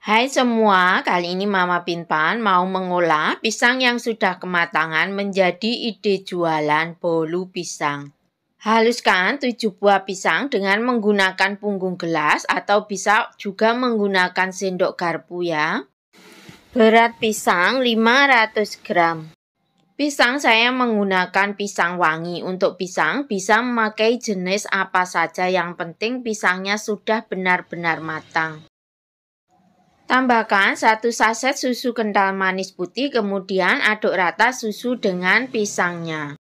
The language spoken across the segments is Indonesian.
Hai semua, kali ini Mama Pinpan mau mengolah pisang yang sudah kematangan menjadi ide jualan bolu pisang. Haluskan 7 buah pisang dengan menggunakan punggung gelas atau bisa juga menggunakan sendok garpu ya. Berat pisang 500 gram. Pisang saya menggunakan pisang wangi. Untuk pisang bisa memakai jenis apa saja yang penting pisangnya sudah benar-benar matang. Tambahkan satu saset susu kental manis putih, kemudian aduk rata susu dengan pisangnya.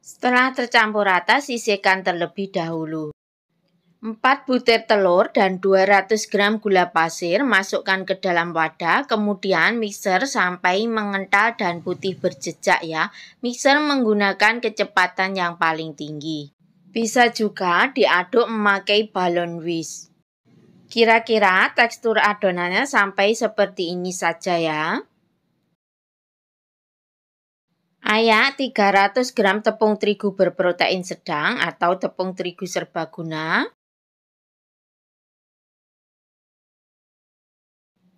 Setelah tercampur rata, sisihkan terlebih dahulu. 4 butir telur dan 200 gram gula pasir masukkan ke dalam wadah, kemudian mixer sampai mengental dan putih berjejak ya. Mixer menggunakan kecepatan yang paling tinggi. Bisa juga diaduk memakai balon whisk. Kira-kira tekstur adonannya sampai seperti ini saja ya. Ayak 300 gram tepung terigu berprotein sedang atau tepung terigu serbaguna.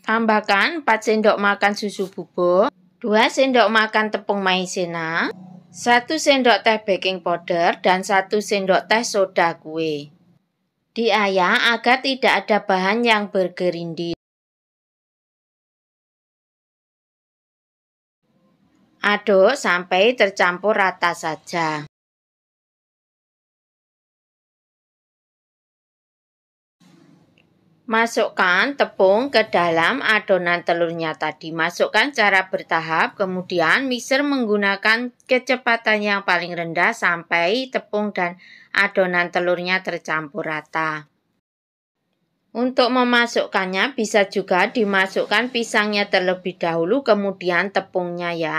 Tambahkan 4 sendok makan susu bubuk, 2 sendok makan tepung maizena, 1 sendok teh baking powder dan 1 sendok teh soda kue. Diayak agar tidak ada bahan yang bergerindil. Aduk sampai tercampur rata saja. Masukkan tepung ke dalam adonan telurnya tadi. Masukkan cara bertahap, kemudian mixer menggunakan kecepatan yang paling rendah sampai tepung dan adonan telurnya tercampur rata. Untuk memasukkannya bisa juga dimasukkan pisangnya terlebih dahulu kemudian tepungnya ya.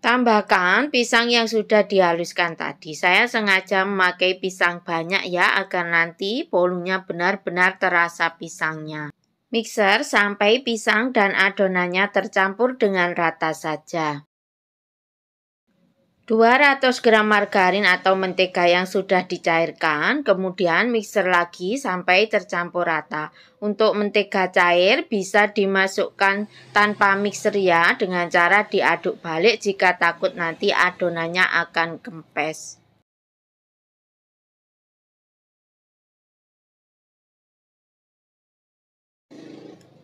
Tambahkan pisang yang sudah dihaluskan tadi. Saya sengaja memakai pisang banyak ya agar nanti bolunya benar-benar terasa pisangnya. Mixer sampai pisang dan adonannya tercampur dengan rata saja. 200 gram margarin atau mentega yang sudah dicairkan, kemudian mixer lagi sampai tercampur rata. Untuk mentega cair bisa dimasukkan tanpa mixer ya dengan cara diaduk balik jika takut nanti adonannya akan kempes.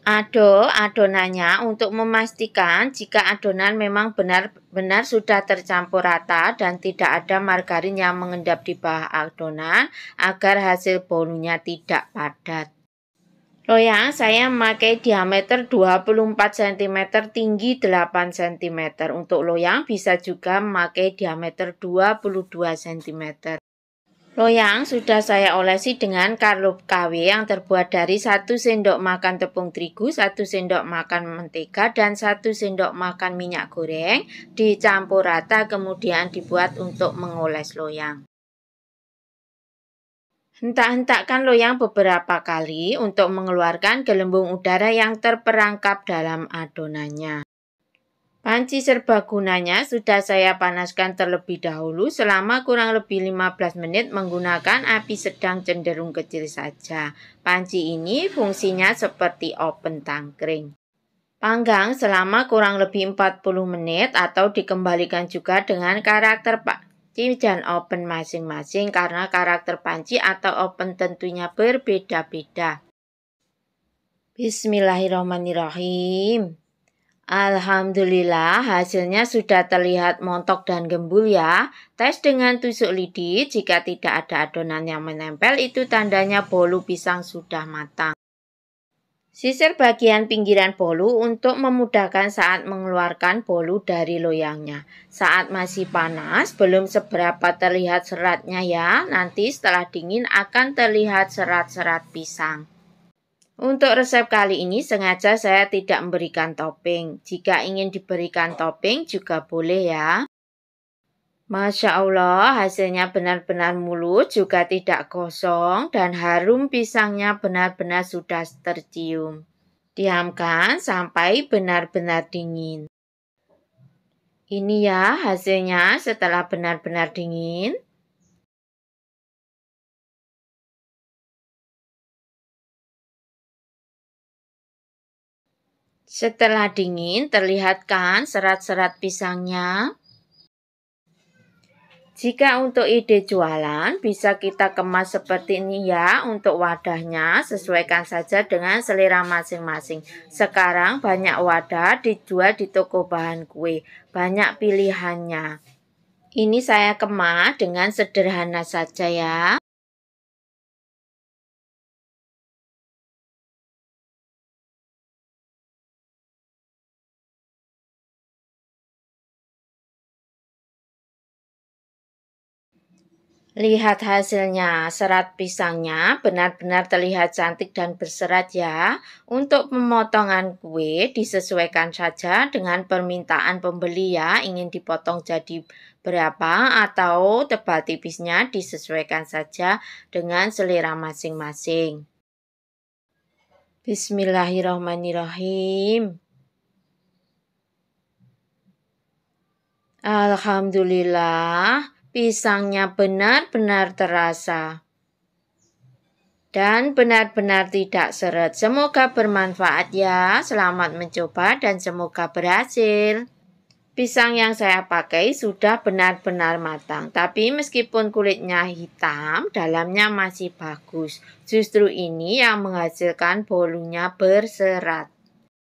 Ado adonannya untuk memastikan jika adonan memang benar-benar sudah tercampur rata dan tidak ada margarin yang mengendap di bawah adonan agar hasil bolunya tidak padat. Loyang saya memakai diameter 24 cm tinggi 8 cm. Untuk loyang bisa juga memakai diameter 22 cm. Loyang sudah saya olesi dengan karlup KW yang terbuat dari 1 sendok makan tepung terigu, 1 sendok makan mentega, dan 1 sendok makan minyak goreng. Dicampur rata kemudian dibuat untuk mengoles loyang. Hentak-hentakkan loyang beberapa kali untuk mengeluarkan gelembung udara yang terperangkap dalam adonannya. Panci serbagunanya sudah saya panaskan terlebih dahulu selama kurang lebih 15 menit menggunakan api sedang cenderung kecil saja. Panci ini fungsinya seperti open tangkring. Panggang selama kurang lebih 40 menit atau dikembalikan juga dengan karakter panci dan open masing-masing karena karakter panci atau open tentunya berbeda-beda. Bismillahirrahmanirrahim. Alhamdulillah hasilnya sudah terlihat montok dan gembul ya. Tes dengan tusuk lidi jika tidak ada adonan yang menempel itu tandanya bolu pisang sudah matang. Sisir bagian pinggiran bolu untuk memudahkan saat mengeluarkan bolu dari loyangnya. Saat masih panas belum seberapa terlihat seratnya ya. Nanti setelah dingin akan terlihat serat-serat pisang. Untuk resep kali ini sengaja saya tidak memberikan topping. Jika ingin diberikan topping juga boleh ya. Masya Allah hasilnya benar-benar mulut juga tidak kosong dan harum pisangnya benar-benar sudah tercium. Diamkan sampai benar-benar dingin. Ini ya hasilnya setelah benar-benar dingin. Setelah dingin, terlihatkan serat-serat pisangnya. Jika untuk ide jualan, bisa kita kemas seperti ini ya. Untuk wadahnya, sesuaikan saja dengan selera masing-masing. Sekarang banyak wadah dijual di toko bahan kue. Banyak pilihannya. Ini saya kemas dengan sederhana saja ya. Lihat hasilnya, serat pisangnya benar-benar terlihat cantik dan berserat ya. Untuk pemotongan kue disesuaikan saja dengan permintaan pembeli ya, ingin dipotong jadi berapa atau tebal tipisnya disesuaikan saja dengan selera masing-masing. Bismillahirrahmanirrahim. Alhamdulillah, pisangnya benar-benar terasa dan benar-benar tidak seret. Semoga bermanfaat ya. Selamat mencoba dan semoga berhasil. Pisang yang saya pakai sudah benar-benar matang, tapi meskipun kulitnya hitam, dalamnya masih bagus. Justru ini yang menghasilkan bolunya berserat.